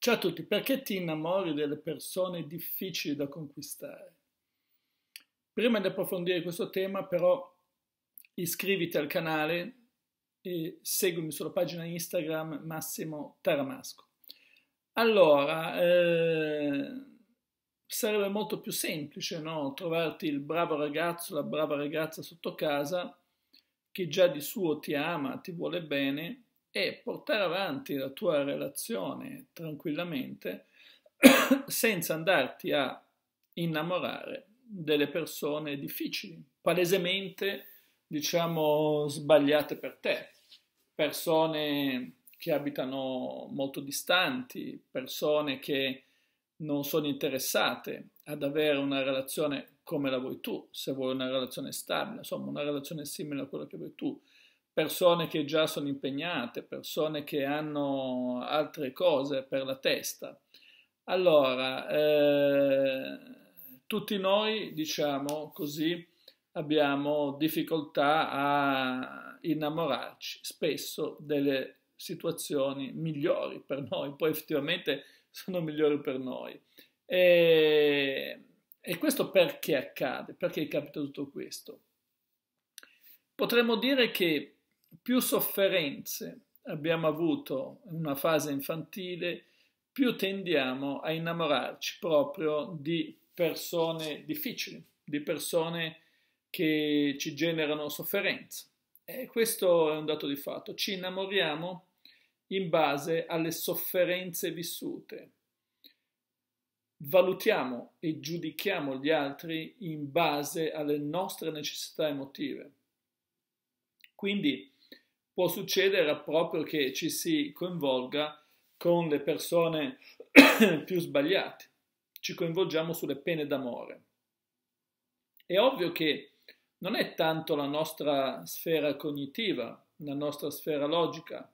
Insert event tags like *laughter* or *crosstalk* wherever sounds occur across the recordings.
Ciao a tutti, perché ti innamori delle persone difficili da conquistare? Prima di approfondire questo tema però iscriviti al canale e seguimi sulla pagina Instagram Massimo Taramasco. Allora, eh, sarebbe molto più semplice no? trovarti il bravo ragazzo, la brava ragazza sotto casa che già di suo ti ama, ti vuole bene e portare avanti la tua relazione tranquillamente *coughs* senza andarti a innamorare delle persone difficili, palesemente, diciamo, sbagliate per te, persone che abitano molto distanti, persone che non sono interessate ad avere una relazione come la vuoi tu, se vuoi una relazione stabile, insomma una relazione simile a quella che vuoi tu, persone che già sono impegnate, persone che hanno altre cose per la testa. Allora, eh, tutti noi, diciamo così, abbiamo difficoltà a innamorarci spesso delle situazioni migliori per noi, poi effettivamente sono migliori per noi. E, e questo perché accade? Perché capita tutto questo? Potremmo dire che più sofferenze abbiamo avuto in una fase infantile, più tendiamo a innamorarci proprio di persone difficili, di persone che ci generano sofferenza. E questo è un dato di fatto. Ci innamoriamo in base alle sofferenze vissute. Valutiamo e giudichiamo gli altri in base alle nostre necessità emotive. Quindi può succedere proprio che ci si coinvolga con le persone *clears throat* più sbagliate, ci coinvolgiamo sulle pene d'amore. È ovvio che non è tanto la nostra sfera cognitiva, la nostra sfera logica,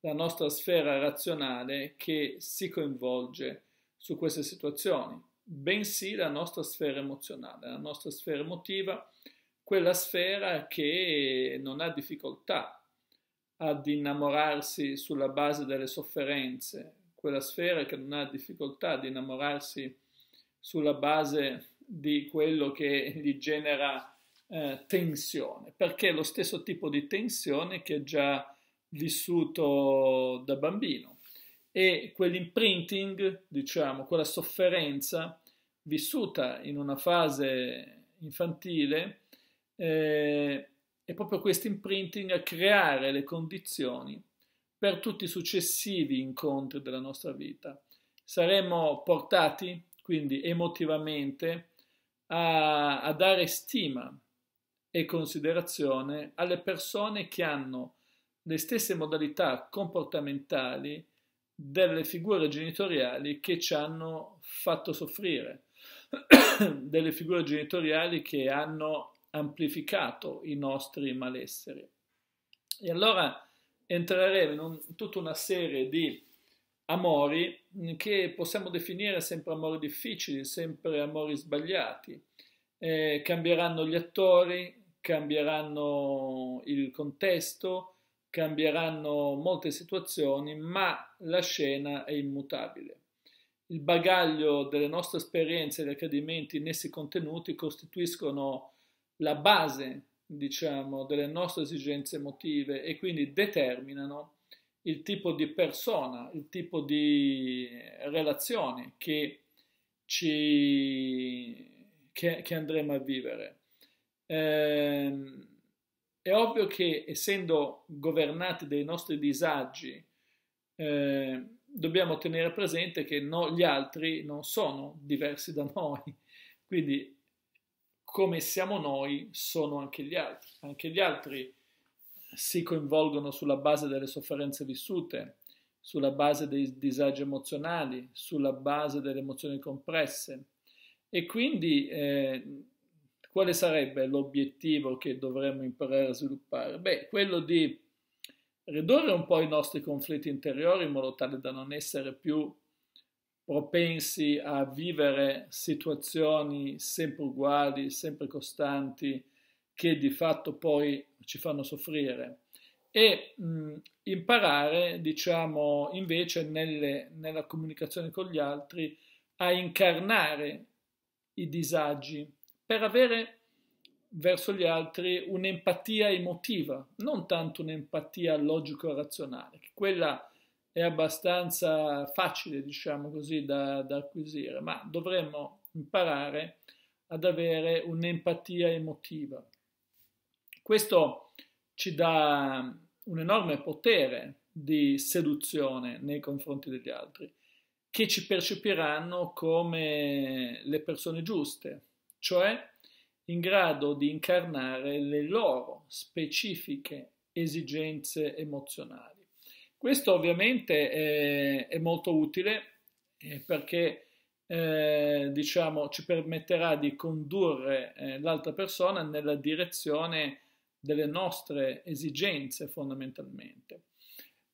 la nostra sfera razionale che si coinvolge su queste situazioni, bensì la nostra sfera emozionale, la nostra sfera emotiva, quella sfera che non ha difficoltà ad innamorarsi sulla base delle sofferenze, quella sfera che non ha difficoltà ad innamorarsi sulla base di quello che gli genera eh, tensione, perché è lo stesso tipo di tensione che ha già vissuto da bambino e quell'imprinting, diciamo, quella sofferenza vissuta in una fase infantile eh, è proprio questo imprinting a creare le condizioni per tutti i successivi incontri della nostra vita. Saremo portati quindi emotivamente a, a dare stima e considerazione alle persone che hanno le stesse modalità comportamentali delle figure genitoriali che ci hanno fatto soffrire, *coughs* delle figure genitoriali che hanno amplificato i nostri malesseri. E allora entreremo in un, tutta una serie di amori che possiamo definire sempre amori difficili, sempre amori sbagliati. Eh, cambieranno gli attori, cambieranno il contesto, cambieranno molte situazioni, ma la scena è immutabile. Il bagaglio delle nostre esperienze e degli accadimenti in essi contenuti costituiscono la base, diciamo, delle nostre esigenze emotive e quindi determinano il tipo di persona, il tipo di relazione che, ci, che, che andremo a vivere. Ehm, è ovvio che essendo governati dai nostri disagi, eh, dobbiamo tenere presente che no, gli altri non sono diversi da noi, quindi come siamo noi sono anche gli altri. Anche gli altri eh, si coinvolgono sulla base delle sofferenze vissute, sulla base dei disagi emozionali, sulla base delle emozioni compresse. E quindi eh, quale sarebbe l'obiettivo che dovremmo imparare a sviluppare? Beh, quello di ridurre un po' i nostri conflitti interiori in modo tale da non essere più propensi a vivere situazioni sempre uguali, sempre costanti, che di fatto poi ci fanno soffrire. E mh, mm, imparare, diciamo, invece nelle, nella comunicazione con gli altri a incarnare i disagi per avere verso gli altri un'empatia emotiva, non tanto un'empatia logico-razionale, che quella è abbastanza facile, diciamo così, da, da acquisire, ma dovremmo imparare ad avere un'empatia emotiva. Questo ci dà un enorme potere di seduzione nei confronti degli altri, che ci percepiranno come le persone giuste, cioè in grado di incarnare le loro specifiche esigenze emozionali. Questo ovviamente è, eh, è molto utile eh, perché eh, diciamo, ci permetterà di condurre eh, l'altra persona nella direzione delle nostre esigenze fondamentalmente.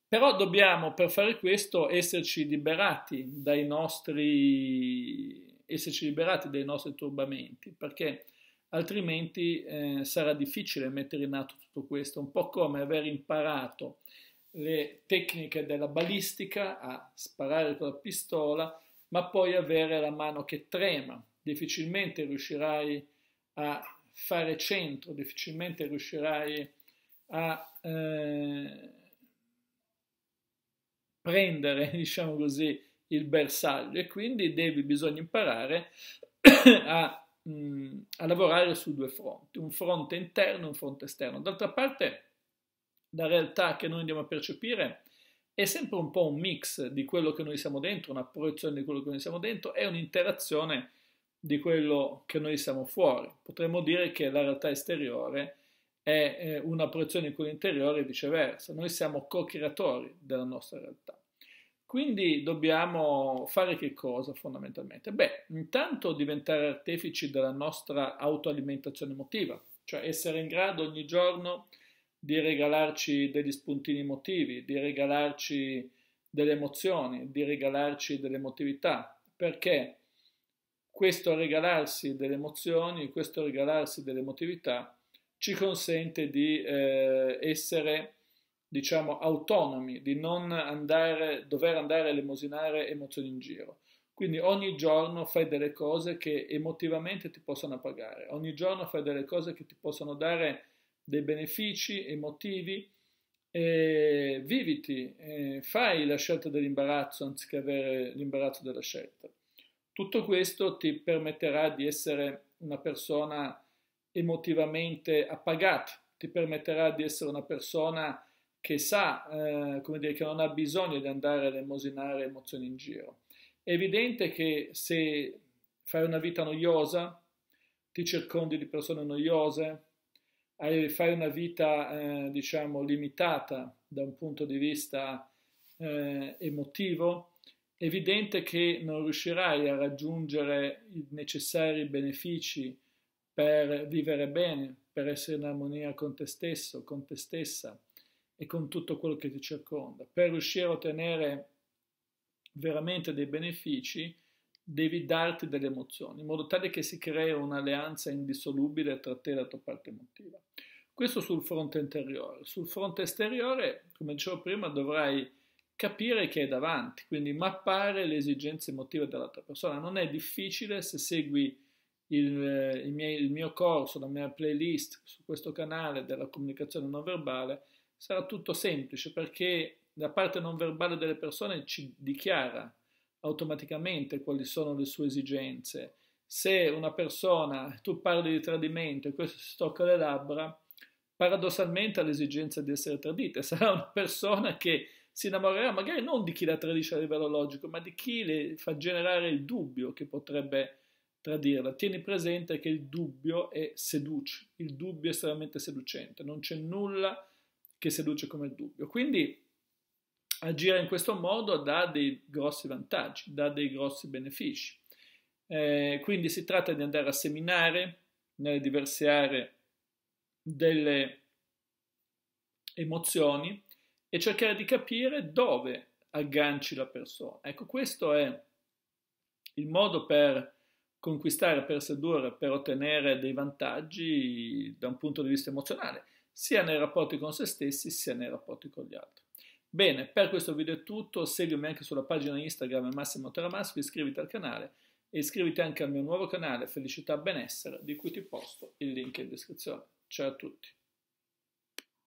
Però dobbiamo per fare questo esserci liberati dai nostri, liberati dai nostri turbamenti, perché altrimenti eh, sarà difficile mettere in atto tutto questo, un po' come aver imparato eh, le tecniche della balistica, a sparare con la pistola, ma poi avere la mano che trema. Difficilmente riuscirai a fare centro, difficilmente riuscirai a eh, prendere, *laughs* diciamo così, il bersaglio e quindi devi, bisogna imparare *coughs* a, mh, mm, a lavorare su due fronti, un fronte interno e un fronte esterno. D'altra parte, la realtà che noi andiamo a percepire è sempre un po' un mix di quello che noi siamo dentro, una proiezione di quello che noi siamo dentro e un'interazione di quello che noi siamo fuori. Potremmo dire che la realtà esteriore è una proiezione di quello interiore e viceversa. Noi siamo co-creatori della nostra realtà. Quindi dobbiamo fare che cosa fondamentalmente? Beh, intanto diventare artefici della nostra autoalimentazione emotiva, cioè essere in grado ogni giorno di regalarci degli spuntini emotivi, di regalarci delle emozioni, di regalarci delle emotività, perché questo regalarsi delle emozioni, questo regalarsi delle emotività ci consente di eh, essere, diciamo, autonomi, di non andare, dover andare a lemosinare emozioni in giro. Quindi ogni giorno fai delle cose che emotivamente ti possono pagare, ogni giorno fai delle cose che ti possono dare dei benefici emotivi, eh, viviti, eh, fai la scelta dell'imbarazzo anziché avere l'imbarazzo della scelta. Tutto questo ti permetterà di essere una persona emotivamente appagata, ti permetterà di essere una persona che sa, eh, come dire, che non ha bisogno di andare a emosinare emozioni in giro. È evidente che se fai una vita noiosa, ti circondi di persone noiose, fai una vita, eh, diciamo, limitata da un punto di vista eh, emotivo, è evidente che non riuscirai a raggiungere i necessari benefici per vivere bene, per essere in armonia con te stesso, con te stessa e con tutto quello che ti circonda. Per riuscire a ottenere veramente dei benefici, devi darti delle emozioni, in modo tale che si crei un'alleanza indissolubile tra te e la tua parte emotiva. Questo sul fronte interiore. Sul fronte esteriore, come dicevo prima, dovrai capire che è davanti, quindi mappare le esigenze emotive dell'altra persona. Non è difficile se segui il, eh, il, mie, il mio corso, la mia playlist su questo canale della comunicazione non verbale, sarà tutto semplice perché la parte non verbale delle persone ci dichiara automaticamente quali sono le sue esigenze. Se una persona, tu parli di tradimento e questo si tocca le labbra, paradossalmente ha l'esigenza di essere tradita, *laughs* sarà una persona che si innamorerà magari non di chi la tradisce a livello logico, ma di chi le fa generare il dubbio che potrebbe tradirla. Tieni presente che il dubbio è seduce, il dubbio è estremamente seducente, non c'è nulla che seduce come il dubbio. Quindi agire in questo modo dà dei grossi vantaggi, dà dei grossi benefici. Eh, quindi si tratta di andare a seminare nelle diverse aree delle emozioni e cercare di capire dove agganci la persona. Ecco, questo è il modo per conquistare, per sedurre, per ottenere dei vantaggi da un punto di vista emozionale, sia nei rapporti con se stessi, sia nei rapporti con gli altri. Bene, per questo video è tutto, seguimi anche sulla pagina Instagram Massimo Teramasco, iscriviti al canale e iscriviti anche al mio nuovo canale Felicità Benessere di cui ti posto il link in descrizione. Ciao a tutti!